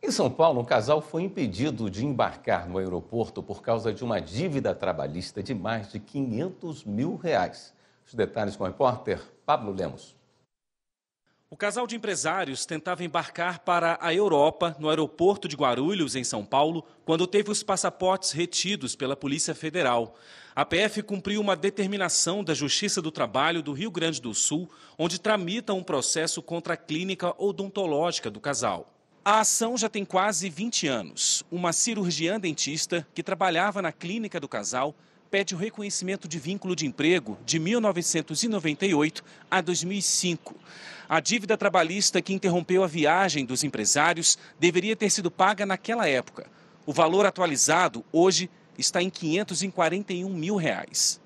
Em São Paulo, um casal foi impedido de embarcar no aeroporto por causa de uma dívida trabalhista de mais de 500 mil reais. Os detalhes com o repórter Pablo Lemos. O casal de empresários tentava embarcar para a Europa, no aeroporto de Guarulhos, em São Paulo, quando teve os passaportes retidos pela Polícia Federal. A PF cumpriu uma determinação da Justiça do Trabalho do Rio Grande do Sul, onde tramita um processo contra a clínica odontológica do casal. A ação já tem quase 20 anos. Uma cirurgiã dentista que trabalhava na clínica do casal pede o reconhecimento de vínculo de emprego de 1998 a 2005. A dívida trabalhista que interrompeu a viagem dos empresários deveria ter sido paga naquela época. O valor atualizado hoje está em 541 mil reais.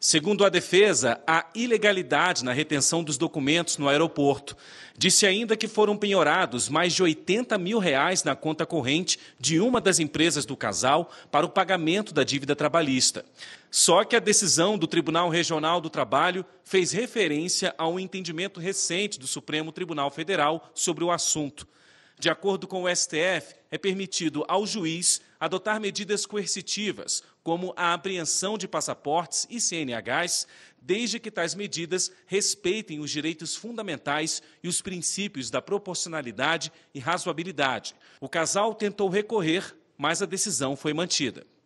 Segundo a defesa, há ilegalidade na retenção dos documentos no aeroporto. Disse ainda que foram penhorados mais de 80 mil reais na conta corrente de uma das empresas do casal para o pagamento da dívida trabalhista. Só que a decisão do Tribunal Regional do Trabalho fez referência a um entendimento recente do Supremo Tribunal Federal sobre o assunto. De acordo com o STF, é permitido ao juiz adotar medidas coercitivas, como a apreensão de passaportes e CNHs, desde que tais medidas respeitem os direitos fundamentais e os princípios da proporcionalidade e razoabilidade. O casal tentou recorrer, mas a decisão foi mantida.